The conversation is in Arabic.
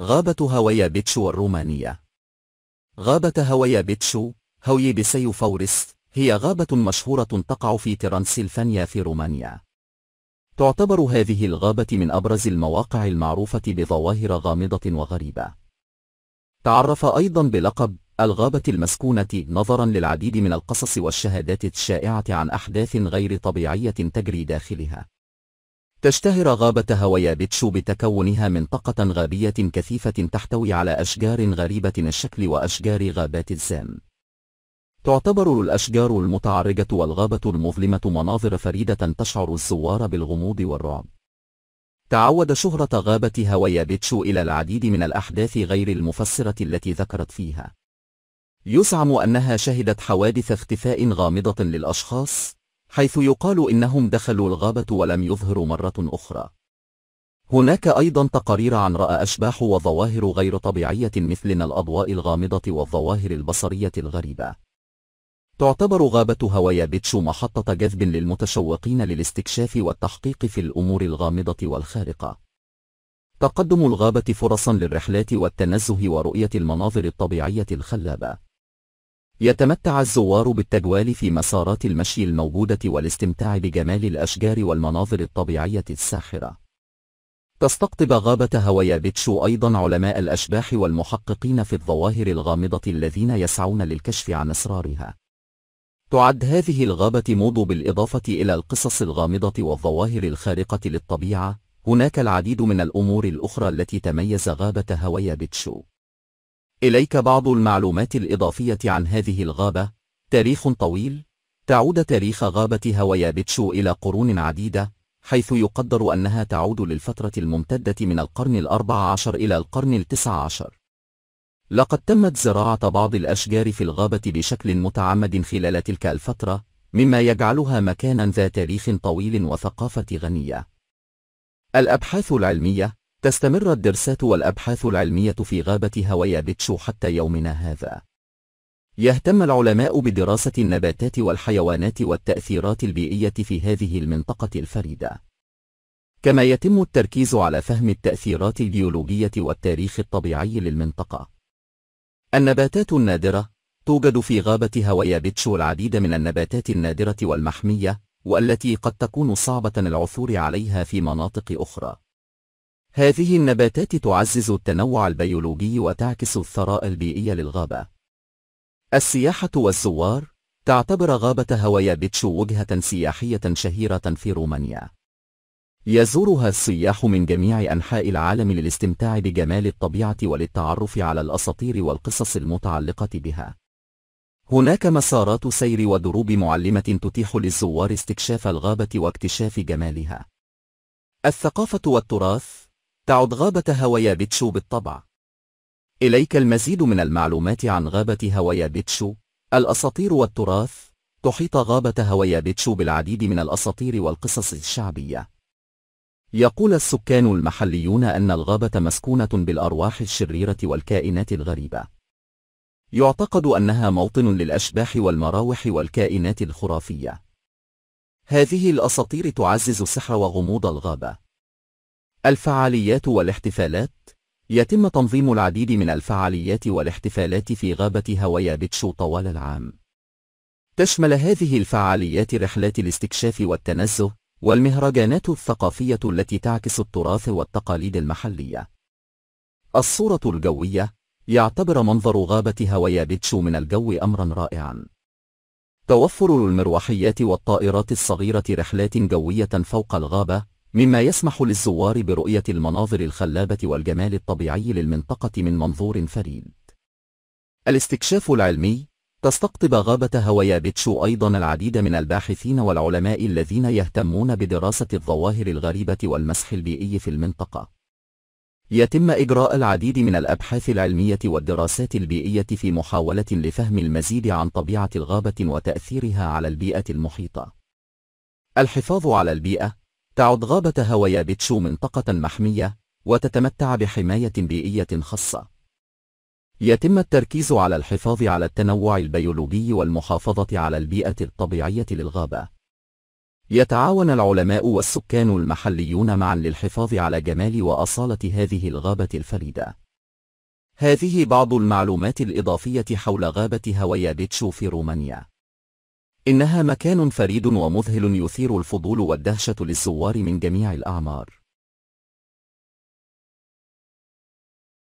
غابة هوايا بيتشو الرومانية غابة هوايا بيتشو هوي بسيو فورس هي غابة مشهورة تقع في ترانسلفانيا في رومانيا تعتبر هذه الغابة من أبرز المواقع المعروفة بظواهر غامضة وغريبة تعرف أيضا بلقب الغابة المسكونة نظرا للعديد من القصص والشهادات الشائعة عن أحداث غير طبيعية تجري داخلها تشتهر غابة هوايا بيتشو بتكونها منطقة غابية كثيفة تحتوي على أشجار غريبة الشكل وأشجار غابات السام تعتبر الأشجار المتعرجة والغابة المظلمة مناظر فريدة تشعر الزوار بالغموض والرعب تعود شهرة غابة هوايا بيتشو إلى العديد من الأحداث غير المفسرة التي ذكرت فيها يزعم أنها شهدت حوادث اختفاء غامضة للأشخاص حيث يقال إنهم دخلوا الغابة ولم يظهروا مرة أخرى هناك أيضا تقارير عن رأى أشباح وظواهر غير طبيعية مثلنا الأضواء الغامضة والظواهر البصرية الغريبة تعتبر غابة هوايا بيتشو محطة جذب للمتشوقين للاستكشاف والتحقيق في الأمور الغامضة والخارقة تقدم الغابة فرصا للرحلات والتنزه ورؤية المناظر الطبيعية الخلابة يتمتع الزوار بالتجوال في مسارات المشي الموجودة والاستمتاع بجمال الأشجار والمناظر الطبيعية الساحرة تستقطب غابة هوايا بيتشو أيضا علماء الأشباح والمحققين في الظواهر الغامضة الذين يسعون للكشف عن أسرارها تعد هذه الغابة موض بالإضافة إلى القصص الغامضة والظواهر الخارقة للطبيعة هناك العديد من الأمور الأخرى التي تميز غابة هوايا بيتشو إليك بعض المعلومات الإضافية عن هذه الغابة تاريخ طويل تعود تاريخ غابة بيتشو إلى قرون عديدة حيث يقدر أنها تعود للفترة الممتدة من القرن الأربع عشر إلى القرن التسع عشر لقد تمت زراعة بعض الأشجار في الغابة بشكل متعمد خلال تلك الفترة مما يجعلها مكانا ذا تاريخ طويل وثقافة غنية الأبحاث العلمية تستمر الدراسات والأبحاث العلمية في غابة هوايا بيتشو حتى يومنا هذا يهتم العلماء بدراسة النباتات والحيوانات والتأثيرات البيئية في هذه المنطقة الفريدة كما يتم التركيز على فهم التأثيرات الجيولوجية والتاريخ الطبيعي للمنطقة النباتات النادرة توجد في غابة هوايا بيتشو العديد من النباتات النادرة والمحمية والتي قد تكون صعبة العثور عليها في مناطق أخرى هذه النباتات تعزز التنوع البيولوجي وتعكس الثراء البيئي للغابة. السياحة والزوار تعتبر غابة هوايا بيتشو وجهة سياحية شهيرة في رومانيا. يزورها السياح من جميع أنحاء العالم للاستمتاع بجمال الطبيعة وللتعرف على الأساطير والقصص المتعلقة بها. هناك مسارات سير ودروب معلمة تتيح للزوار استكشاف الغابة واكتشاف جمالها. الثقافة والتراث تعد غابة هوايا بيتشو بالطبع إليك المزيد من المعلومات عن غابة هوايا بيتشو، الأساطير والتراث تحيط غابة هوايا بيتشو بالعديد من الأساطير والقصص الشعبية يقول السكان المحليون أن الغابة مسكونة بالأرواح الشريرة والكائنات الغريبة يعتقد أنها موطن للأشباح والمراوح والكائنات الخرافية هذه الأساطير تعزز سحر وغموض الغابة الفعاليات والاحتفالات يتم تنظيم العديد من الفعاليات والاحتفالات في غابة هوايا بيتشو طوال العام تشمل هذه الفعاليات رحلات الاستكشاف والتنزه والمهرجانات الثقافية التي تعكس التراث والتقاليد المحلية الصورة الجوية يعتبر منظر غابة هوايا بيتشو من الجو أمرا رائعا توفر المروحيات والطائرات الصغيرة رحلات جوية فوق الغابة مما يسمح للزوار برؤية المناظر الخلابة والجمال الطبيعي للمنطقة من منظور فريد الاستكشاف العلمي تستقطب غابة هوايا بيتشو أيضا العديد من الباحثين والعلماء الذين يهتمون بدراسة الظواهر الغريبة والمسح البيئي في المنطقة. يتم إجراء العديد من الأبحاث العلمية والدراسات البيئية في محاولة لفهم المزيد عن طبيعة الغابة وتأثيرها على البيئة المحيطة. الحفاظ على البيئة تعد غابة هوايا بيتشو منطقة محمية وتتمتع بحماية بيئية خاصة يتم التركيز على الحفاظ على التنوع البيولوجي والمحافظة على البيئة الطبيعية للغابة يتعاون العلماء والسكان المحليون معا للحفاظ على جمال وأصالة هذه الغابة الفريدة هذه بعض المعلومات الإضافية حول غابة هوايا بيتشو في رومانيا إنها مكان فريد ومذهل يثير الفضول والدهشة للزوار من جميع الأعمار